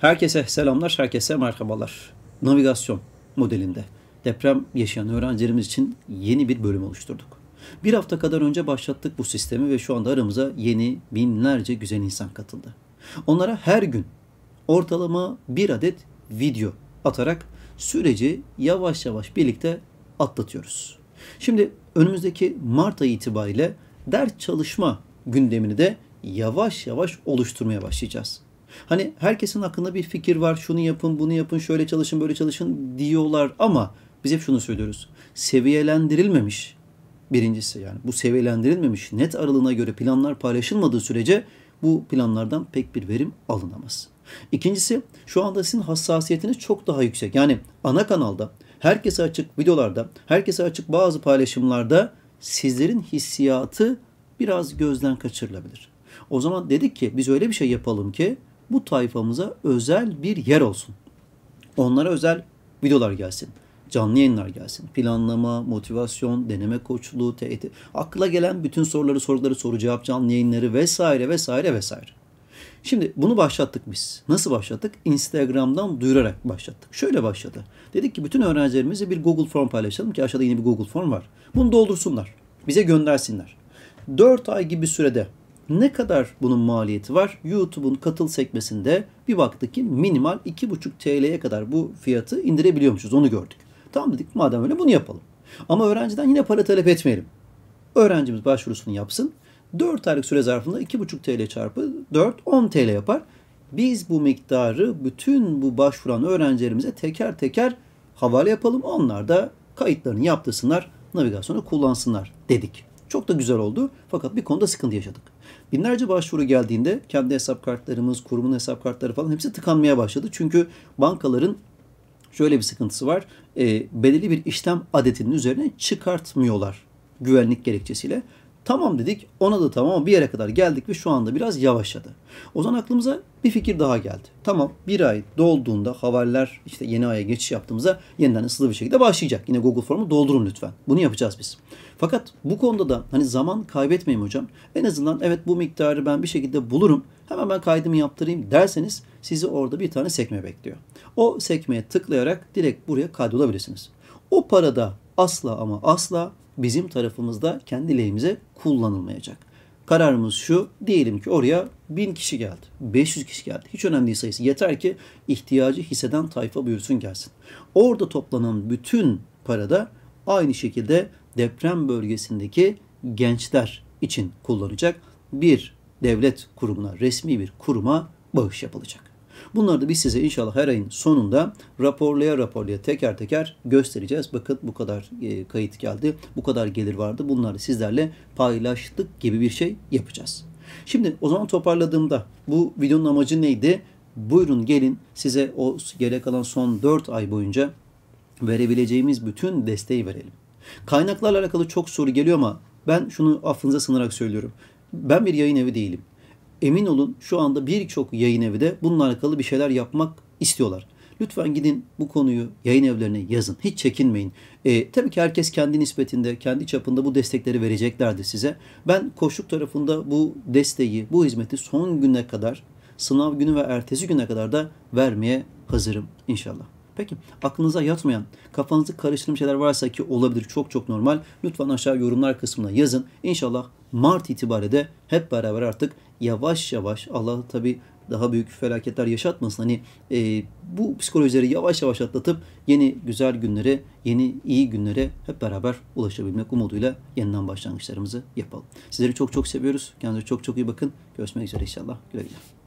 Herkese selamlar, herkese merhabalar. Navigasyon modelinde deprem yaşayan öğrencilerimiz için yeni bir bölüm oluşturduk. Bir hafta kadar önce başlattık bu sistemi ve şu anda aramıza yeni binlerce güzel insan katıldı. Onlara her gün ortalama bir adet video atarak süreci yavaş yavaş birlikte atlatıyoruz. Şimdi önümüzdeki Mart ayı itibariyle ders çalışma gündemini de yavaş yavaş oluşturmaya başlayacağız. Hani herkesin aklında bir fikir var. Şunu yapın, bunu yapın, şöyle çalışın, böyle çalışın diyorlar ama biz hep şunu söylüyoruz. Seviyelendirilmemiş birincisi yani bu seviyelendirilmemiş net aralığına göre planlar paylaşılmadığı sürece bu planlardan pek bir verim alınamaz. İkincisi şu anda sizin hassasiyetiniz çok daha yüksek. Yani ana kanalda herkese açık videolarda, herkese açık bazı paylaşımlarda sizlerin hissiyatı biraz gözden kaçırılabilir. O zaman dedik ki biz öyle bir şey yapalım ki bu tayfamıza özel bir yer olsun. Onlara özel videolar gelsin. Canlı yayınlar gelsin. Planlama, motivasyon, deneme koçluğu, TET, akla gelen bütün soruları, soruları, soru cevap canlı yayınları vesaire vesaire vesaire. Şimdi bunu başlattık biz. Nasıl başlattık? Instagram'dan duyurarak başlattık. Şöyle başladı. Dedik ki bütün öğrencilerimize bir Google Form paylaşalım ki aşağıda yine bir Google Form var. Bunu doldursunlar. Bize göndersinler. 4 ay gibi sürede ne kadar bunun maliyeti var? YouTube'un katıl sekmesinde bir baktık ki minimal 2,5 TL'ye kadar bu fiyatı indirebiliyormuşuz. Onu gördük. Tamam dedik madem öyle bunu yapalım. Ama öğrenciden yine para talep etmeyelim. Öğrencimiz başvurusunu yapsın. 4 aylık süre zarfında 2,5 TL çarpı 4, 10 TL yapar. Biz bu miktarı bütün bu başvuran öğrencilerimize teker teker havale yapalım. Onlar da kayıtlarını yaptırsınlar, navigasyonu kullansınlar dedik. Çok da güzel oldu fakat bir konuda sıkıntı yaşadık. Binlerce başvuru geldiğinde kendi hesap kartlarımız, kurumun hesap kartları falan hepsi tıkanmaya başladı. Çünkü bankaların şöyle bir sıkıntısı var. E, belirli bir işlem adetinin üzerine çıkartmıyorlar güvenlik gerekçesiyle. Tamam dedik ona da tamam ama bir yere kadar geldik ve şu anda biraz yavaşladı. O zaman aklımıza bir fikir daha geldi. Tamam bir ay dolduğunda havariler işte yeni aya geçiş yaptığımızda yeniden hızlı bir şekilde başlayacak. Yine Google formu doldurun lütfen. Bunu yapacağız biz. Fakat bu konuda da hani zaman kaybetmeyin hocam. En azından evet bu miktarı ben bir şekilde bulurum. Hemen ben kaydımı yaptırayım derseniz sizi orada bir tane sekme bekliyor. O sekmeye tıklayarak direkt buraya kaydolabilirsiniz. O parada asla ama asla bizim tarafımızda kendi lehimize kullanılmayacak. Kararımız şu, diyelim ki oraya 1000 kişi geldi, 500 kişi geldi. Hiç önemli değil sayısı. Yeter ki ihtiyacı hisseden tayfa buyursun gelsin. Orada toplanan bütün parada aynı şekilde deprem bölgesindeki gençler için kullanacak bir devlet kurumuna, resmi bir kuruma bağış yapılacak. Bunları da biz size inşallah her ayın sonunda raporlaya raporlaya teker teker göstereceğiz. Bakın bu kadar e, kayıt geldi, bu kadar gelir vardı. Bunları sizlerle paylaştık gibi bir şey yapacağız. Şimdi o zaman toparladığımda bu videonun amacı neydi? Buyurun gelin size o gele kalan son 4 ay boyunca verebileceğimiz bütün desteği verelim. Kaynaklarla alakalı çok soru geliyor ama ben şunu affınıza sığınarak söylüyorum. Ben bir yayın evi değilim emin olun şu anda birçok yayın evi de bununla alakalı bir şeyler yapmak istiyorlar. Lütfen gidin bu konuyu yayın evlerine yazın. Hiç çekinmeyin. E, tabii ki herkes kendi nispetinde, kendi çapında bu destekleri vereceklerdi size. Ben koşuk tarafında bu desteği, bu hizmeti son güne kadar, sınav günü ve ertesi güne kadar da vermeye hazırım inşallah. Peki aklınıza yatmayan, kafanızı karıştırmış şeyler varsa ki olabilir çok çok normal. Lütfen aşağı yorumlar kısmına yazın. İnşallah Mart itibariyle de hep beraber artık yavaş yavaş Allah tabi daha büyük felaketler yaşatmasın. Hani e, bu psikolojileri yavaş yavaş atlatıp yeni güzel günlere, yeni iyi günlere hep beraber ulaşabilmek umuduyla yeniden başlangıçlarımızı yapalım. Sizleri çok çok seviyoruz. Kendinize çok çok iyi bakın. Görüşmek üzere inşallah. Güle güle.